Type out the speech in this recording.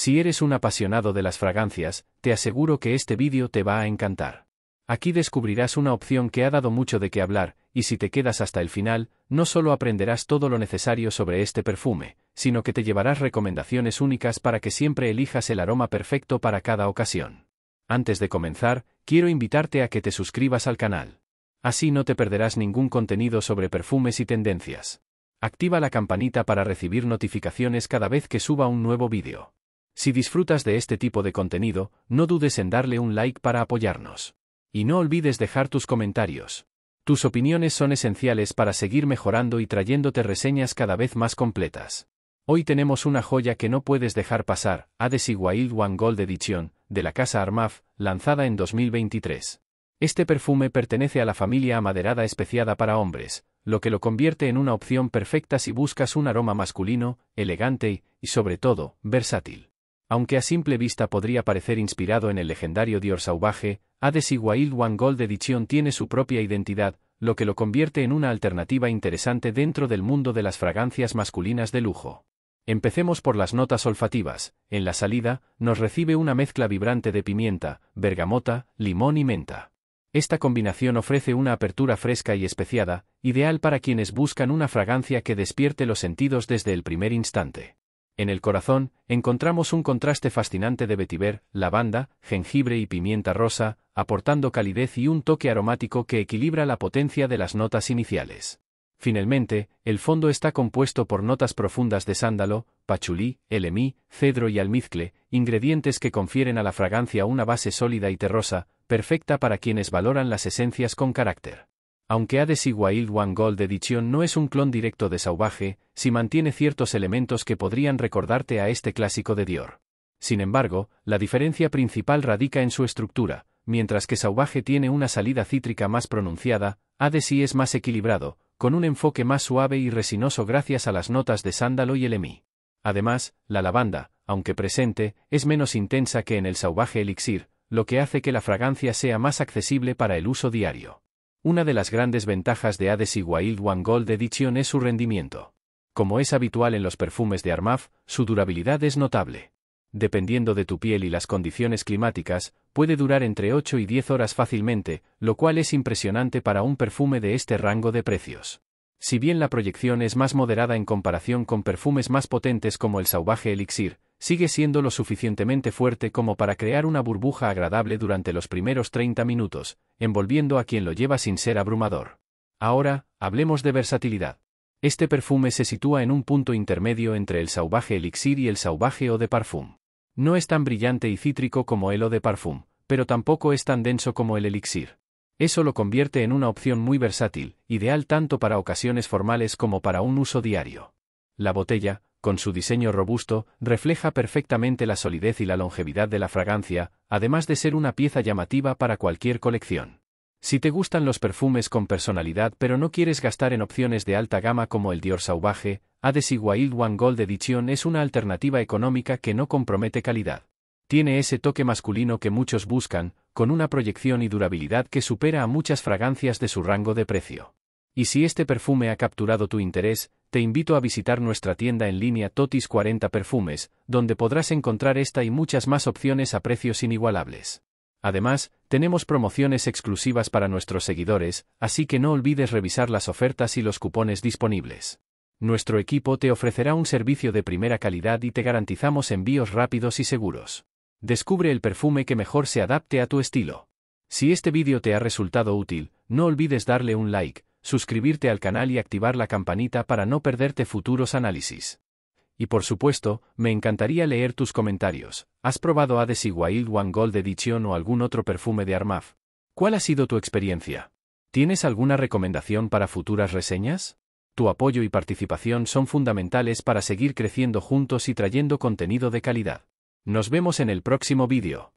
Si eres un apasionado de las fragancias, te aseguro que este vídeo te va a encantar. Aquí descubrirás una opción que ha dado mucho de qué hablar, y si te quedas hasta el final, no solo aprenderás todo lo necesario sobre este perfume, sino que te llevarás recomendaciones únicas para que siempre elijas el aroma perfecto para cada ocasión. Antes de comenzar, quiero invitarte a que te suscribas al canal. Así no te perderás ningún contenido sobre perfumes y tendencias. Activa la campanita para recibir notificaciones cada vez que suba un nuevo vídeo. Si disfrutas de este tipo de contenido, no dudes en darle un like para apoyarnos. Y no olvides dejar tus comentarios. Tus opiniones son esenciales para seguir mejorando y trayéndote reseñas cada vez más completas. Hoy tenemos una joya que no puedes dejar pasar, a One Gold Edition, de la casa Armaf, lanzada en 2023. Este perfume pertenece a la familia amaderada especiada para hombres, lo que lo convierte en una opción perfecta si buscas un aroma masculino, elegante y, sobre todo, versátil aunque a simple vista podría parecer inspirado en el legendario Dior Sauvage, Hades y Wild One Gold Edition tiene su propia identidad, lo que lo convierte en una alternativa interesante dentro del mundo de las fragancias masculinas de lujo. Empecemos por las notas olfativas. En la salida, nos recibe una mezcla vibrante de pimienta, bergamota, limón y menta. Esta combinación ofrece una apertura fresca y especiada, ideal para quienes buscan una fragancia que despierte los sentidos desde el primer instante. En el corazón, encontramos un contraste fascinante de vetiver, lavanda, jengibre y pimienta rosa, aportando calidez y un toque aromático que equilibra la potencia de las notas iniciales. Finalmente, el fondo está compuesto por notas profundas de sándalo, pachulí, elemí, cedro y almizcle, ingredientes que confieren a la fragancia una base sólida y terrosa, perfecta para quienes valoran las esencias con carácter. Aunque Hades y Wild One Gold Edition no es un clon directo de Sauvage, sí mantiene ciertos elementos que podrían recordarte a este clásico de Dior. Sin embargo, la diferencia principal radica en su estructura, mientras que sauvaje tiene una salida cítrica más pronunciada, Hades es más equilibrado, con un enfoque más suave y resinoso gracias a las notas de sándalo y el Además, la lavanda, aunque presente, es menos intensa que en el Sauvage Elixir, lo que hace que la fragancia sea más accesible para el uso diario. Una de las grandes ventajas de Hades Wild One Gold Edition es su rendimiento. Como es habitual en los perfumes de Armaf, su durabilidad es notable. Dependiendo de tu piel y las condiciones climáticas, puede durar entre 8 y 10 horas fácilmente, lo cual es impresionante para un perfume de este rango de precios. Si bien la proyección es más moderada en comparación con perfumes más potentes como el Sauvage Elixir, sigue siendo lo suficientemente fuerte como para crear una burbuja agradable durante los primeros 30 minutos, envolviendo a quien lo lleva sin ser abrumador. Ahora, hablemos de versatilidad. Este perfume se sitúa en un punto intermedio entre el sauvaje elixir y el sauvaje eau de parfum. No es tan brillante y cítrico como el eau de parfum, pero tampoco es tan denso como el elixir. Eso lo convierte en una opción muy versátil, ideal tanto para ocasiones formales como para un uso diario. La botella, con su diseño robusto, refleja perfectamente la solidez y la longevidad de la fragancia, además de ser una pieza llamativa para cualquier colección. Si te gustan los perfumes con personalidad pero no quieres gastar en opciones de alta gama como el Dior Sauvage, A One Gold Edition es una alternativa económica que no compromete calidad. Tiene ese toque masculino que muchos buscan, con una proyección y durabilidad que supera a muchas fragancias de su rango de precio. Y si este perfume ha capturado tu interés, te invito a visitar nuestra tienda en línea Totis 40 Perfumes, donde podrás encontrar esta y muchas más opciones a precios inigualables. Además, tenemos promociones exclusivas para nuestros seguidores, así que no olvides revisar las ofertas y los cupones disponibles. Nuestro equipo te ofrecerá un servicio de primera calidad y te garantizamos envíos rápidos y seguros. Descubre el perfume que mejor se adapte a tu estilo. Si este vídeo te ha resultado útil, no olvides darle un like, suscribirte al canal y activar la campanita para no perderte futuros análisis. Y por supuesto, me encantaría leer tus comentarios. ¿Has probado Hades Wild One Gold Edition o algún otro perfume de Armaf? ¿Cuál ha sido tu experiencia? ¿Tienes alguna recomendación para futuras reseñas? Tu apoyo y participación son fundamentales para seguir creciendo juntos y trayendo contenido de calidad. Nos vemos en el próximo vídeo.